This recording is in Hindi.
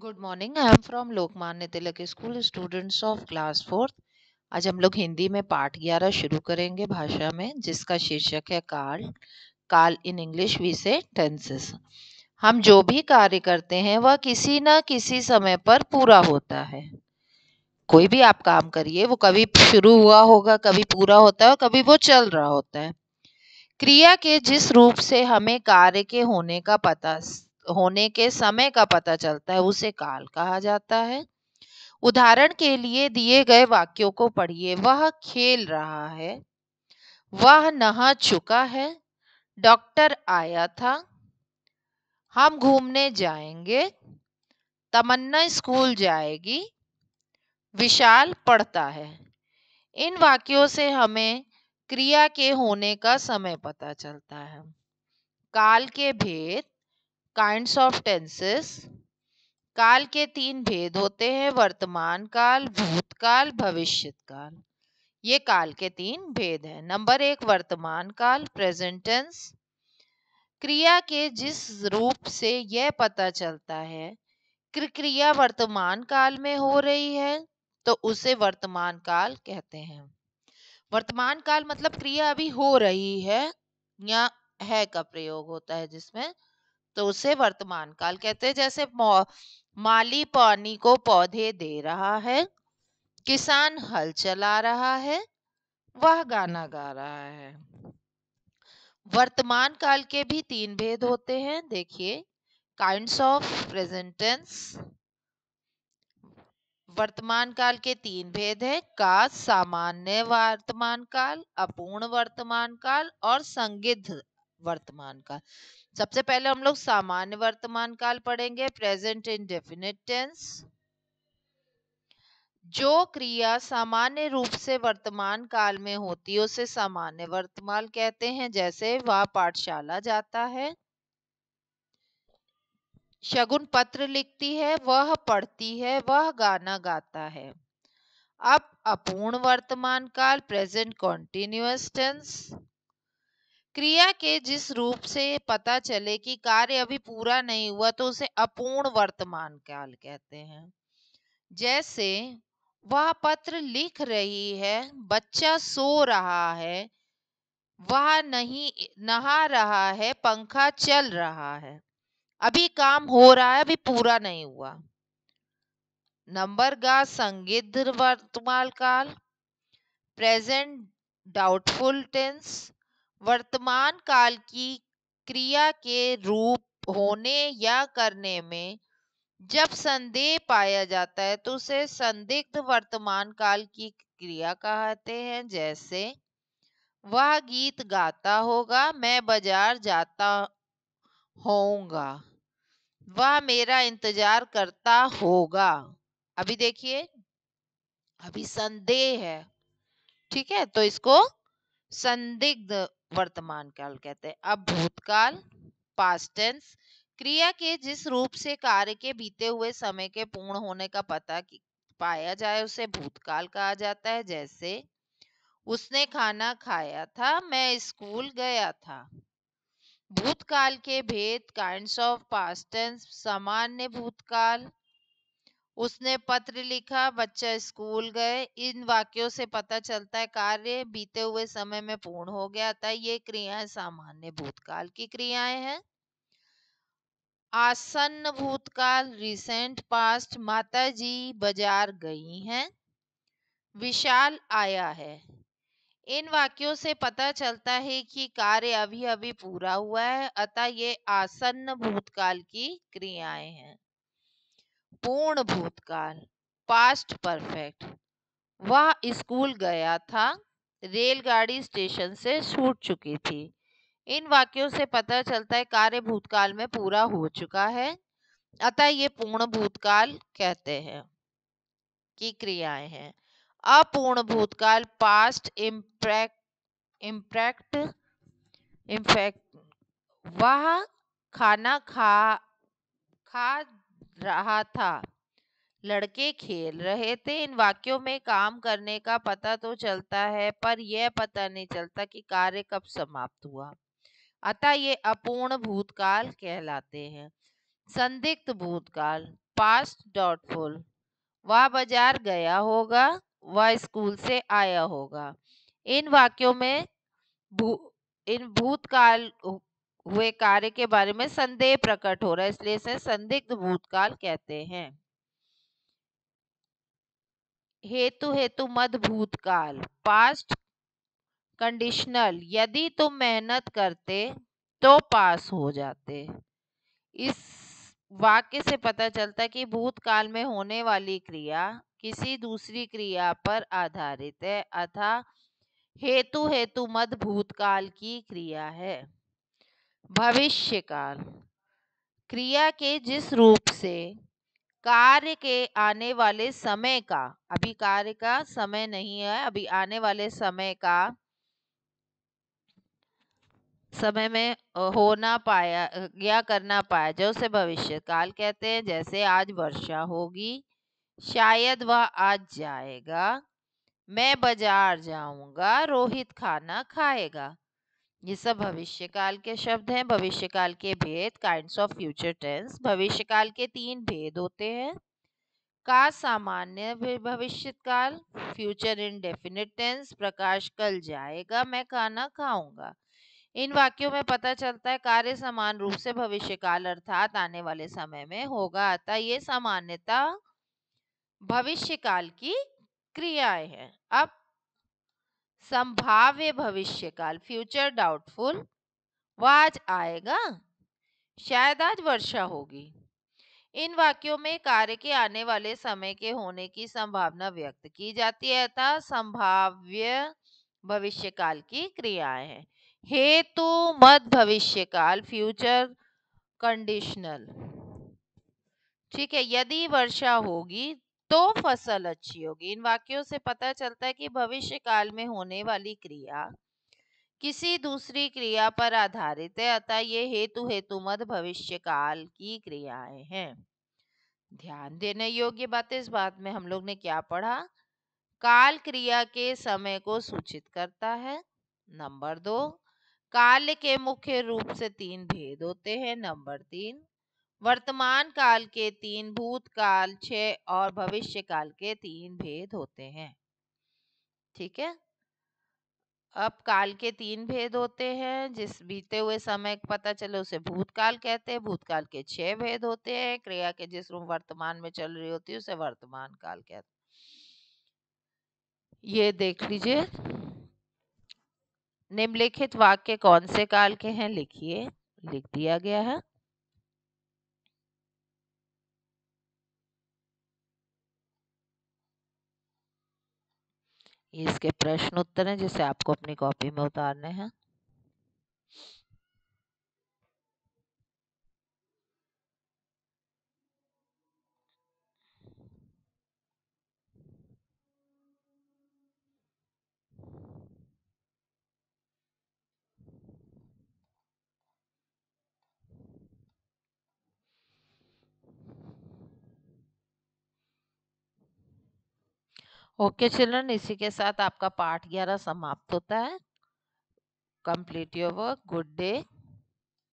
good morning I am from Lokmanya Tilak school students of class fourth आज हम लोग हिंदी में पाठ ग्यारह शुरू करेंगे भाषा में जिसका शीर्षक है काल काल in English we say tenses हम जो भी कार्य करते हैं वह किसी न किसी समय पर पूरा होता है कोई भी आप काम करिए वो कभी शुरू हुआ होगा कभी पूरा होता है कभी वो चल रहा होता है क्रिया के जिस रूप से हमें कार्य के होने का पता होने के समय का पता चलता है उसे काल कहा जाता है उदाहरण के लिए दिए गए वाक्यों को पढ़िए वह खेल रहा है वह नहा चुका है डॉक्टर आया था हम घूमने जाएंगे तमन्ना स्कूल जाएगी विशाल पढ़ता है इन वाक्यों से हमें क्रिया के होने का समय पता चलता है काल के भेद काइंड ऑफ टेंसेस काल के तीन भेद होते हैं वर्तमान काल भूतकाल भविष्य काल ये काल के तीन भेद हैं नंबर एक वर्तमान काल प्रेजेंट टेंस क्रिया के जिस रूप से यह पता चलता है कि क्रिया वर्तमान काल में हो रही है तो उसे वर्तमान काल कहते हैं वर्तमान काल मतलब क्रिया अभी हो रही है या है का प्रयोग होता है जिसमें तो उसे वर्तमान काल कहते हैं जैसे माली पानी को पौधे दे रहा है किसान हल चला रहा है वह गाना गा रहा है वर्तमान काल के भी तीन भेद होते हैं देखिए काइंड्स ऑफ प्रेजेंटेंस वर्तमान काल के तीन भेद हैं का सामान्य वर्तमान काल अपूर्ण वर्तमान काल और संगिध वर्तमान काल सबसे पहले हम लोग सामान्य वर्तमान काल पढ़ेंगे प्रेजेंट डेफिनेट टेंस जो क्रिया सामान्य रूप से वर्तमान काल में होती है उसे सामान्य वर्तमान कहते हैं जैसे वह पाठशाला जाता है शगुन पत्र लिखती है वह पढ़ती है वह गाना गाता है अब अपूर्ण वर्तमान काल प्रेजेंट कॉन्टिन्यूस टेंस क्रिया के जिस रूप से पता चले कि कार्य अभी पूरा नहीं हुआ तो उसे अपूर्ण वर्तमान काल कहते हैं जैसे वह पत्र लिख रही है बच्चा सो रहा है वह नहीं नहा रहा है पंखा चल रहा है अभी काम हो रहा है अभी पूरा नहीं हुआ नंबर का संगिद्ध वर्तमान काल प्रेजेंट डाउटफुल टेंस वर्तमान काल की क्रिया के रूप होने या करने में जब संदेह पाया जाता है तो उसे संदिग्ध वर्तमान काल की क्रिया कहते हैं जैसे वह गीत गाता होगा मैं बाजार जाता होऊंगा वह मेरा इंतजार करता होगा अभी देखिए अभी संदेह है ठीक है तो इसको संदिग्ध वर्तमान काल कहते हैं अब भूतकाल पास्टेंस क्रिया के जिस रूप से कार्य के बीते हुए समय के पूर्ण होने का पता पाया जाए उसे भूतकाल कहा जाता है जैसे उसने खाना खाया था मैं स्कूल गया था भूतकाल के भेद काइंड्स ऑफ पास्टेंस सामान्य भूतकाल उसने पत्र लिखा बच्चा स्कूल गए इन वाक्यों से पता चलता है कार्य बीते हुए समय में पूर्ण हो गया था ये क्रियाएं सामान्य भूतकाल की क्रियाएं हैं आसन्न भूतकाल रिसेंट पास्ट माता जी बाजार गई हैं विशाल आया है इन वाक्यों से पता चलता है कि कार्य अभी अभी पूरा हुआ है अतः ये आसन्न भूतकाल की क्रियाएं हैं पूर्ण भूतकाल पास्ट परफेक्ट वह स्कूल गया था रेलगाड़ी स्टेशन से छूट चुकी थी इन वाक्यों से पता चलता है कार्य भूतकाल में पूरा हो चुका है अतः ये पूर्ण भूतकाल कहते हैं की क्रियाएं हैं अपूर्ण भूतकाल पास्ट इम्प्रैक्ट इम्प्रैक्ट इम्फेक्ट वह खाना खा खा रहा था लड़के खेल रहे थे इन वाक्यों में काम करने का पता तो चलता है पर यह पता नहीं चलता कि कार्य कब समाप्त हुआ अतः ये अपूर्ण भूतकाल कहलाते हैं संदिग्ध भूतकाल पास्ट डॉटफुल वह बाजार गया होगा वह स्कूल से आया होगा इन वाक्यों में भू इन भूतकाल हुए कार्य के बारे में संदेह प्रकट हो रहा है इसलिए इसे संदिग्ध भूतकाल कहते हैं हेतु हेतु मद भूतकाल पास्ट कंडीशनल यदि तुम मेहनत करते तो पास हो जाते इस वाक्य से पता चलता कि भूतकाल में होने वाली क्रिया किसी दूसरी क्रिया पर आधारित है अथा हेतु हेतु मद भूतकाल की क्रिया है भविष्य काल क्रिया के जिस रूप से कार्य के आने वाले समय का अभी कार्य का समय नहीं है अभी आने वाले समय का समय में होना पाया गया करना पाया जो उसे भविष्य काल कहते हैं जैसे आज वर्षा होगी शायद वह आज जाएगा मैं बाजार जाऊंगा रोहित खाना खाएगा ये सब भविष्यकाल के शब्द हैं भविष्यकाल के भेद काइंड ऑफ फ्यूचर टेंस भविष्यकाल के तीन भेद होते हैं का सामान्य भविष्यकाल फ्यूचर इनडेफिनिट टेंस प्रकाश कल जाएगा मैं खाना खाऊंगा इन वाक्यों में पता चलता है कार्य समान रूप से भविष्यकाल अर्थात आने वाले समय में होगा अतः ये सामान्यता भविष्यकाल की क्रियाएं हैं अब संभाव्य भविष्य काल फ्यूचर डाउटफुल वह आज आएगा शायद आज वर्षा होगी इन वाक्यों में कार्य के आने वाले समय के होने की संभावना व्यक्त की जाती है अतः संभाव्य भविष्य काल की क्रियाएं हैं हेतु मत भविष्य काल फ्यूचर कंडीशनल ठीक है यदि वर्षा होगी तो फसल अच्छी होगी इन वाक्यों से पता चलता है कि भविष्य काल में होने वाली क्रिया किसी दूसरी क्रिया पर आधारित है अतः ये हेतु मत भविष्य काल की क्रियाएं हैं ध्यान देने योग्य बात इस बात में हम लोग ने क्या पढ़ा काल क्रिया के समय को सूचित करता है नंबर दो काल के मुख्य रूप से तीन भेद होते हैं नंबर तीन वर्तमान काल के तीन भूतकाल छह और भविष्य काल के तीन भेद होते हैं ठीक है अब काल के तीन भेद होते हैं जिस बीते हुए समय पता चले उसे भूतकाल कहते हैं भूतकाल के छह भेद होते हैं क्रिया के जिस रूप वर्तमान में चल रही होती है उसे वर्तमान काल कहते हैं ये देख लीजिए निम्नलिखित वाक्य कौन से काल के हैं लिखिए लिख दिया गया है इसके प्रश्न उत्तर हैं जिसे आपको अपनी कॉपी में उतारने हैं ओके चिल्ड्रन इसी के साथ आपका पाठ ग्यारह समाप्त होता है complete your work good day